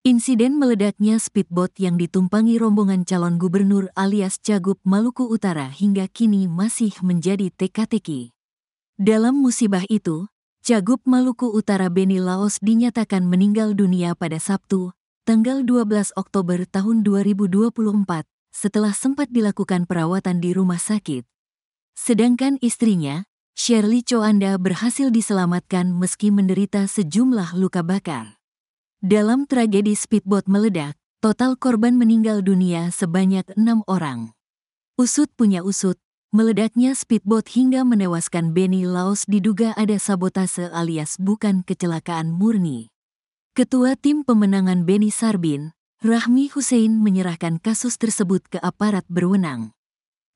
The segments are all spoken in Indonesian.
Insiden meledaknya speedboat yang ditumpangi rombongan calon gubernur alias Cagup Maluku Utara hingga kini masih menjadi teka-teki. Dalam musibah itu, Cagup Maluku Utara Beni Laos dinyatakan meninggal dunia pada Sabtu, tanggal 12 Oktober tahun 2024, setelah sempat dilakukan perawatan di rumah sakit. Sedangkan istrinya, Shirley Choanda berhasil diselamatkan meski menderita sejumlah luka bakar. Dalam tragedi speedboat meledak, total korban meninggal dunia sebanyak enam orang. Usut punya usut, meledaknya speedboat hingga menewaskan Benny Laos diduga ada sabotase alias bukan kecelakaan murni. Ketua Tim Pemenangan Benny Sarbin, Rahmi Hussein menyerahkan kasus tersebut ke aparat berwenang.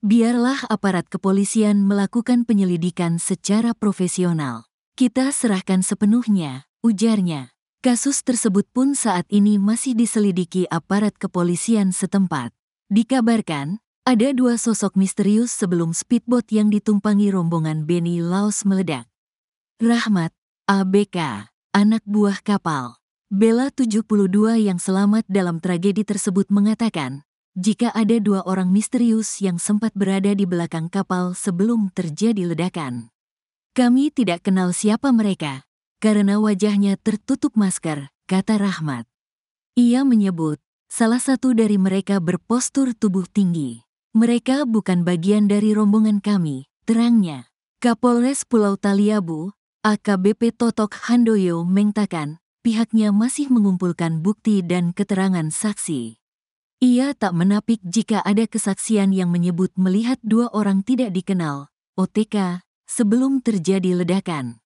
Biarlah aparat kepolisian melakukan penyelidikan secara profesional. Kita serahkan sepenuhnya, ujarnya. Kasus tersebut pun saat ini masih diselidiki aparat kepolisian setempat. Dikabarkan, ada dua sosok misterius sebelum speedboat yang ditumpangi rombongan Benny Laos meledak. Rahmat, ABK, anak buah kapal. Bella 72 yang selamat dalam tragedi tersebut mengatakan, jika ada dua orang misterius yang sempat berada di belakang kapal sebelum terjadi ledakan. Kami tidak kenal siapa mereka, karena wajahnya tertutup masker, kata Rahmat. Ia menyebut, salah satu dari mereka berpostur tubuh tinggi. Mereka bukan bagian dari rombongan kami, terangnya. Kapolres Pulau Taliabu, AKBP Totok Handoyo mengatakan, pihaknya masih mengumpulkan bukti dan keterangan saksi. Ia tak menapik jika ada kesaksian yang menyebut melihat dua orang tidak dikenal, OTK, sebelum terjadi ledakan.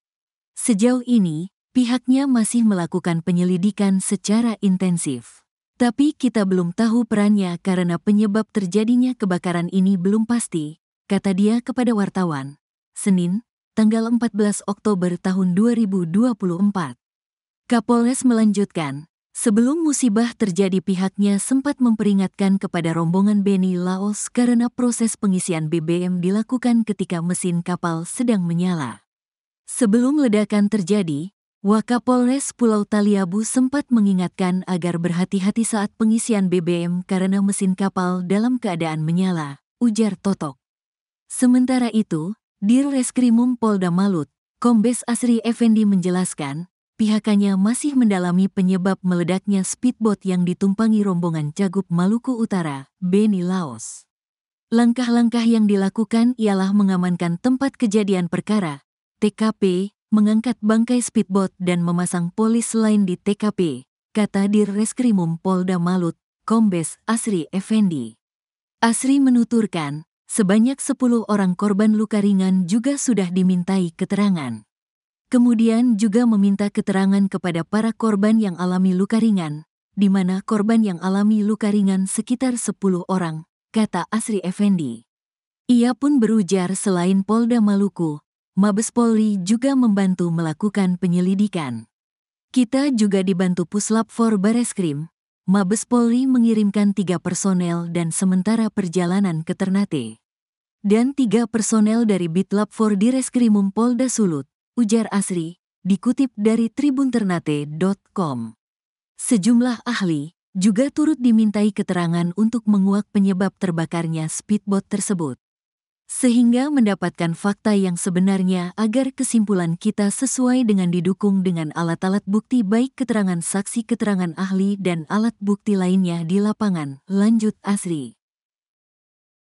Sejauh ini, pihaknya masih melakukan penyelidikan secara intensif. Tapi kita belum tahu perannya karena penyebab terjadinya kebakaran ini belum pasti, kata dia kepada wartawan. Senin, tanggal 14 Oktober tahun 2024. Kapolres melanjutkan, sebelum musibah terjadi pihaknya sempat memperingatkan kepada rombongan Beni Laos karena proses pengisian BBM dilakukan ketika mesin kapal sedang menyala. Sebelum ledakan terjadi, Wakapolres Pulau Taliabu sempat mengingatkan agar berhati-hati saat pengisian BBM karena mesin kapal dalam keadaan menyala, ujar Totok. Sementara itu, Dirreskrimum Polda Malut, Kombes Asri Effendi menjelaskan, pihakannya masih mendalami penyebab meledaknya speedboat yang ditumpangi rombongan Cagup Maluku Utara, Beni Laos. Langkah-langkah yang dilakukan ialah mengamankan tempat kejadian perkara, TKP, mengangkat bangkai speedboat dan memasang polis lain di TKP, kata Dirreskrimum Polda Malut, Kombes Asri Effendi. Asri menuturkan, sebanyak 10 orang korban luka ringan juga sudah dimintai keterangan. Kemudian juga meminta keterangan kepada para korban yang alami luka ringan, di mana korban yang alami luka ringan sekitar 10 orang, kata Asri Effendi. Ia pun berujar selain Polda Maluku, Mabes Polri juga membantu melakukan penyelidikan. Kita juga dibantu Puslap for Bareskrim. Mabes Polri mengirimkan tiga personel dan sementara perjalanan ke Ternate. Dan tiga personel dari Bitlab for Direskrimum Polda Sulut, ujar Asri, dikutip dari tribunternate.com. Sejumlah ahli juga turut dimintai keterangan untuk menguak penyebab terbakarnya speedboat tersebut sehingga mendapatkan fakta yang sebenarnya agar kesimpulan kita sesuai dengan didukung dengan alat-alat bukti baik keterangan saksi keterangan ahli dan alat bukti lainnya di lapangan. Lanjut Asri.